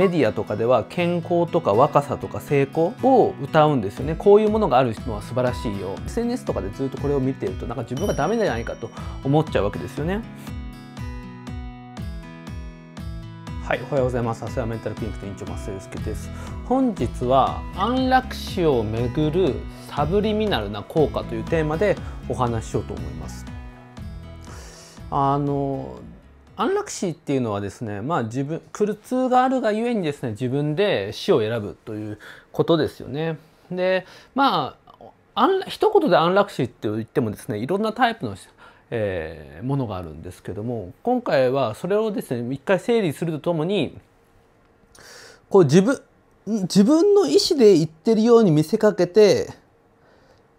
メディアとかでは健康とか若さとか成功を歌うんですよねこういうものがある人は素晴らしいよ SNS とかでずっとこれを見てるとなんか自分がダメじゃないかと思っちゃうわけですよねはい、おはようございます。アセアメンタルピンクの院長松井介です。本日は安楽死をめぐるサブリミナルな効果というテーマでお話ししようと思います。あの安楽死っていうのはですね、まあ自分、苦痛があるがゆえにですね、自分で死を選ぶということですよね。で、まあ、一言で安楽死って言ってもですね、いろんなタイプの、えー、ものがあるんですけども、今回はそれをですね、一回整理するとともに、こう自分、自分の意思で言ってるように見せかけて、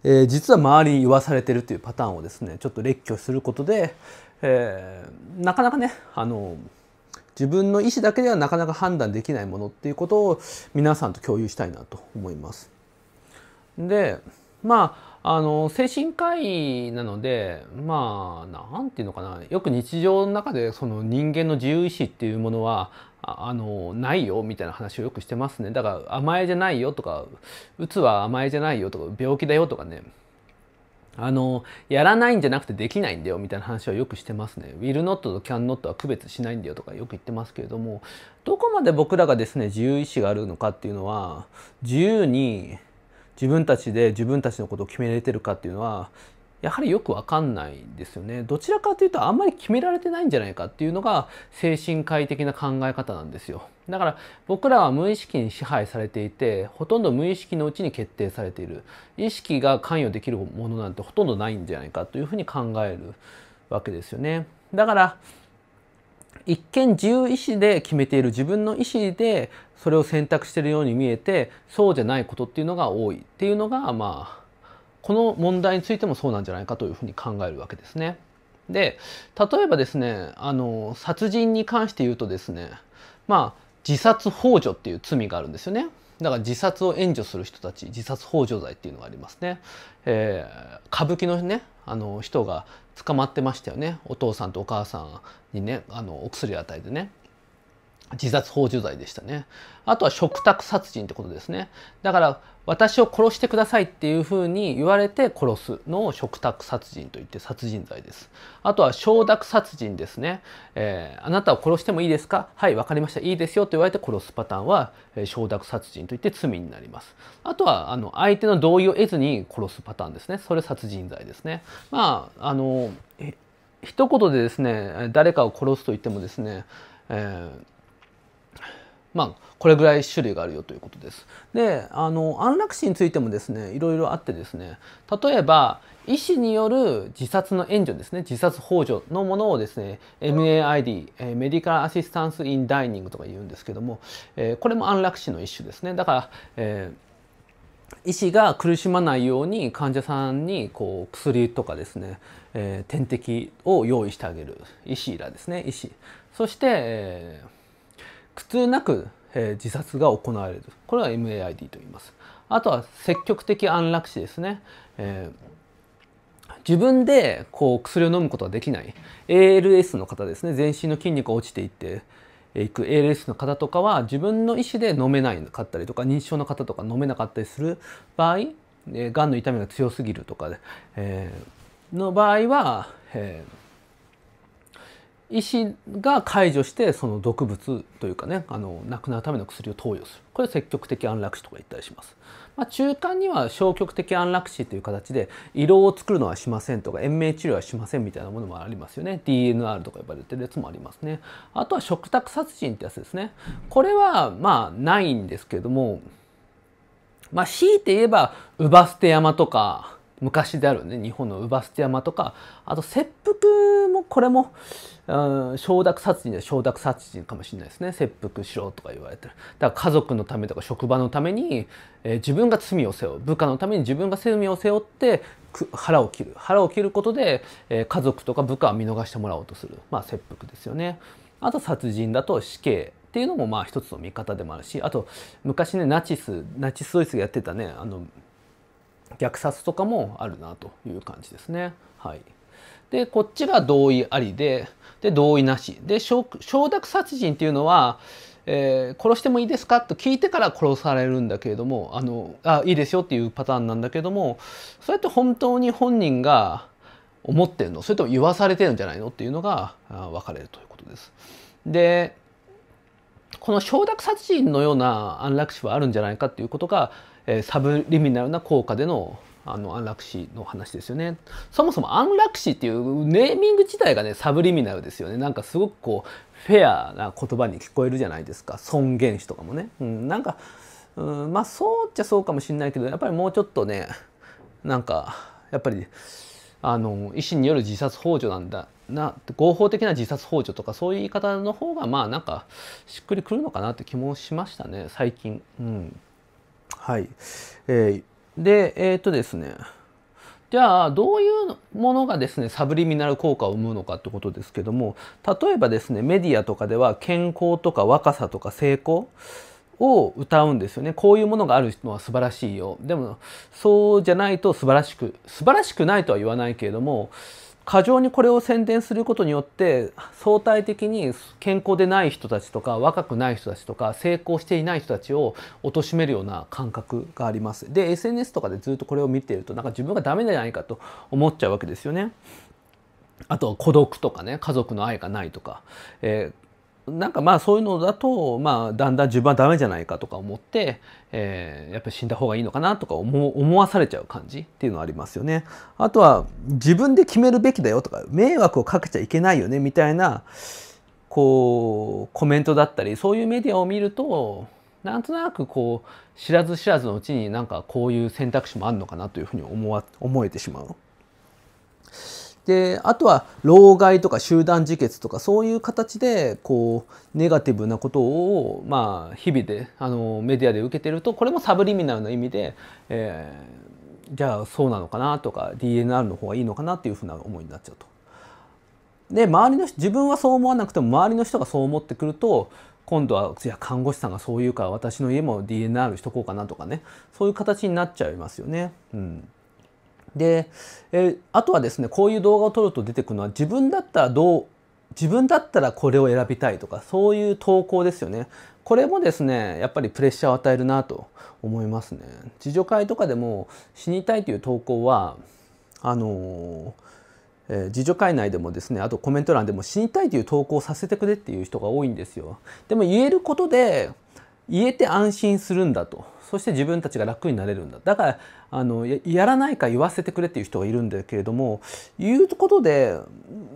えー、実は周りに言わされてるというパターンをですねちょっと列挙することで、えー、なかなかねあの自分の意思だけではなかなか判断できないものっていうことを皆さんと共有したいなと思います。でまああの精神科医なのでまあなんていうのかなよく日常の中でその人間の自由意志っていうものはあのないよみたいな話をよくしてますねだから甘えじゃないよとかうつは甘えじゃないよとか病気だよとかねあの、やらないんじゃなくてできないんだよみたいな話はよくしてますね。will not と can not は区別しないんだよとかよく言ってますけれども、どこまで僕らがですね、自由意志があるのかっていうのは、自由に自分たちで自分たちのことを決めれてるかっていうのは、やはりよくわかんないですよね。どちらかというとあんまり決められてないんじゃないかっていうのが精神科医的な考え方なんですよ。だから僕らは無意識に支配されていてほとんど無意識のうちに決定されている意識が関与できるものなんてほとんどないんじゃないかというふうに考えるわけですよね。だから一見自由意志で決めている自分の意思でそれを選択しているように見えてそうじゃないことっていうのが多いっていうのがまあこの問題についてもそうなんじゃないかというふうに考えるわけですね。で例えばですねあの殺人に関して言うとですねまあ自殺ほ助っていう罪があるんですよね。だから自殺を援助する人たち自殺ほ助罪っていうのがありますね。えー、歌舞伎のねあの人が捕まってましたよねお父さんとお母さんにねあのお薬与えてね。自殺ほう助罪でしたね。あとは嘱託殺人ってことですね。だから、私を殺してくださいっていうふうに言われて殺すのを嘱託殺人といって殺人罪です。あとは承諾殺人ですね。えー、あなたを殺してもいいですかはい、わかりました。いいですよと言われて殺すパターンは、え承諾殺人といって罪になります。あとは、あの、相手の同意を得ずに殺すパターンですね。それ殺人罪ですね。まあ、あの、一言でですね、誰かを殺すと言ってもですね、えーまあ、これぐらい種類があるよということです。であの安楽死についてもですねいろいろあってですね例えば医師による自殺の援助ですね自殺ほ助のものをですね MAID、えメディカルアシスタンス・イン・ダイニングとか言うんですけども、えー、これも安楽死の一種ですね。だから、えー医師が苦しまないように患者さんにこう薬とかですね、えー、点滴を用意してあげる医師らですね医師そして、えー苦痛なく、え自殺が行われるこれは MAID と言いますあとは積極的安楽死ですね、えー、自分でこう薬を飲むことはできない ALS の方ですね全身の筋肉が落ちていっていく ALS の方とかは自分の意思で飲めないかったりとか認知症の方とか飲めなかったりする場合がんの痛みが強すぎるとかえー、の場合は、えー医師が解除してその毒物というかねあの亡くなるための薬を投与するこれ積極的安楽死とか言ったりします、まあ、中間には消極的安楽死という形で胃ろを作るのはしませんとか延命治療はしませんみたいなものもありますよね DNR とか呼ばれてるやつもありますねあとは食卓殺人ってやつですねこれはまあないんですけどもまあ強いて言えば姥捨山とか昔であるね日本の姥捨山とかあと切腹もこれも、うん、承諾殺人で承諾殺人かもしれないですね切腹しろとか言われてるだから家族のためとか職場のために、えー、自分が罪を背負う部下のために自分が罪を背負って腹を切る腹を切ることで、えー、家族とか部下は見逃してもらおうとするまあ切腹ですよねあと殺人だと死刑っていうのもまあ一つの見方でもあるしあと昔ねナチスナチスドイツがやってたねあの虐殺とかもあるなという感じですね。はい、でこっちが同意ありでで同意なしで承諾殺人っていうのは、えー、殺してもいいですかと聞いてから殺されるんだけれどもあのあいいですよっていうパターンなんだけどもそうやって本当に本人が思ってるのそれとも言わされてるんじゃないのっていうのが分かれるということです。でこの承諾殺人のような安楽死はあるんじゃないかっていうことがえサブリミナルな効果でのあの安楽死の話ですよねそもそも安楽死っていうネーミング自体がねサブリミナルですよねなんかすごくこうフェアな言葉に聞こえるじゃないですか尊厳死とかもね、うん、なんか、うん、まあそうっちゃそうかもしんないけどやっぱりもうちょっとねなんかやっぱりあの医師による自殺ほ助なんだな合法的な自殺ほ助とかそういう言い方の方がまあなんかしっくりくるのかなって気もしましたね最近。うんはい。えー、で、えー、っとですね。じゃあどういうものがですねサブリミナル効果を生むのかってことですけども例えばですねメディアとかでは健康とか若さとか成功を歌うんですよねこういうものがある人は素晴らしいよでもそうじゃないと素晴らしく素晴らしくないとは言わないけれども過剰にこれを宣伝することによって相対的に健康でない人たちとか若くない人たちとか成功していない人たちを貶めるような感覚があります。で SNS とかでずっとこれを見ているとなんか自分がダメじゃないかと思っちゃうわけですよね。あとは孤独とかね家族の愛がないとか、えーなんかまあそういうのだと、まあ、だんだん自分はダメじゃないかとか思って、えー、やっぱり死んだ方がいいのかなとか思わされちゃう感じっていうのはありますよね。あとは自分で決めるべきだよとか迷惑をかけちゃいけないよねみたいなこうコメントだったりそういうメディアを見るとなんとなくこう知らず知らずのうちになんかこういう選択肢もあるのかなというふうに思わ思えてしまう。であとは老害とか集団自決とかそういう形でこうネガティブなことを、まあ、日々であのメディアで受けてるとこれもサブリミナルな意味で、えー、じゃあそうなのかなとか DNR の方がいいのかなっていうふうな思いになっちゃうと。で周りの自分はそう思わなくても周りの人がそう思ってくると今度はいや看護師さんがそう言うから私の家も DNR しとこうかなとかねそういう形になっちゃいますよね。うんで、えあとはですねこういう動画を撮ると出てくるのは自分だったらどう自分だったらこれを選びたいとかそういう投稿ですよねこれもですねやっぱりプレッシャーを与えるなと思いますね自助会とかでも死にたいという投稿はあのえー、自助会内でもですねあとコメント欄でも死にたいという投稿をさせてくれっていう人が多いんですよでも言えることで言えて安心するんだとそして自分たちが楽になれるんだだからあのやらないか言わせてくれっていう人がいるんだけれども言うことで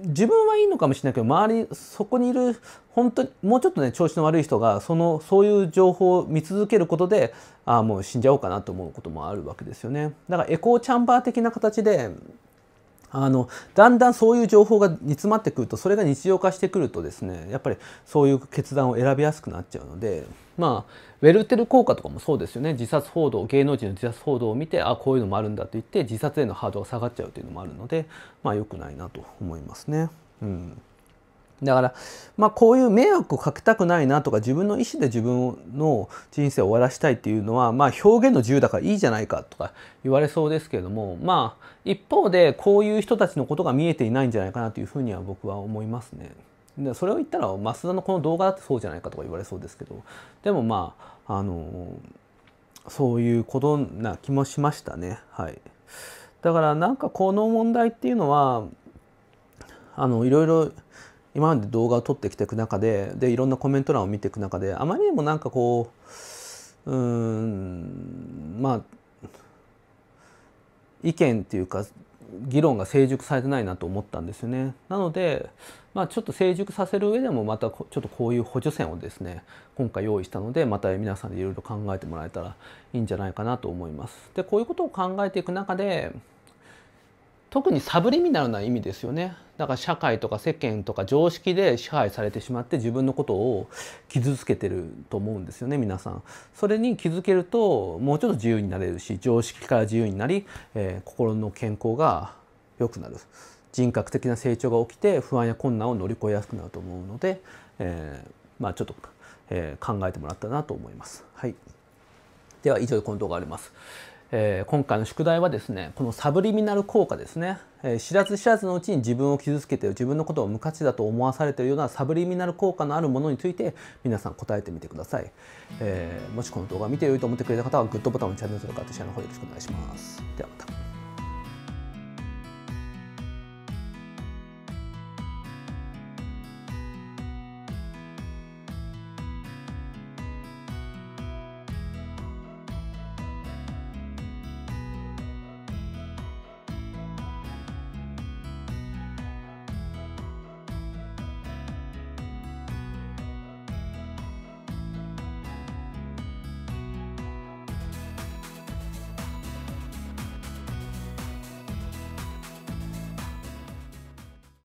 自分はいいのかもしれないけど周りそこにいる本当にもうちょっとね調子の悪い人がそのそういう情報を見続けることでああもう死んじゃおうかなと思うこともあるわけですよね。だからエコーチャンバー的な形であのだんだんそういう情報が煮詰まってくるとそれが日常化してくるとですねやっぱりそういう決断を選びやすくなっちゃうのでまあウェルテル効果とかもそうですよね自殺報道芸能人の自殺報道を見てあこういうのもあるんだと言って自殺へのハードルが下がっちゃうというのもあるのでまあ良くないなと思いますね。うんだから、まあ、こういう迷惑をかけたくないなとか自分の意思で自分の人生を終わらしたいっていうのは、まあ、表現の自由だからいいじゃないかとか言われそうですけれどもまあ一方でこういう人たちのことが見えていないんじゃないかなというふうには僕は思いますね。でそれを言ったら増田のこの動画だってそうじゃないかとか言われそうですけどでもまああのそういうことな気もしましたね。はい、だからなんかこの問題っていうのはあのいろいろ今まで動画を撮ってきていく中ででいろんなコメント欄を見ていく中であまりにもなんかこううんまあ意見っていうか議論が成熟されてないなと思ったんですよね。なので、まあ、ちょっと成熟させる上でもまたちょっとこういう補助線をですね今回用意したのでまた皆さんでいろいろ考えてもらえたらいいんじゃないかなと思います。でこういうことを考えていく中で特にサブリミナルな意味ですよねだから社会とか世間とか常識で支配されてしまって自分のことを傷つけてると思うんですよね皆さんそれに気づけるともうちょっと自由になれるし常識から自由になり、えー、心の健康が良くなる人格的な成長が起きて不安や困難を乗り越えやすくなると思うので、えー、まあちょっと、えー、考えてもらったなと思います。はい、では以上でこの動画ります。えー、今回の宿題はですねこのサブリミナル効果ですね、えー、知らず知らずのうちに自分を傷つけて自分のことを無価値だと思わされているようなサブリミナル効果のあるものについて皆さん答えてみてください、えー、もしこの動画を見て良いと思ってくれた方はグッドボタンをチャンネル登録あ下の方よろしくお願いしますではまた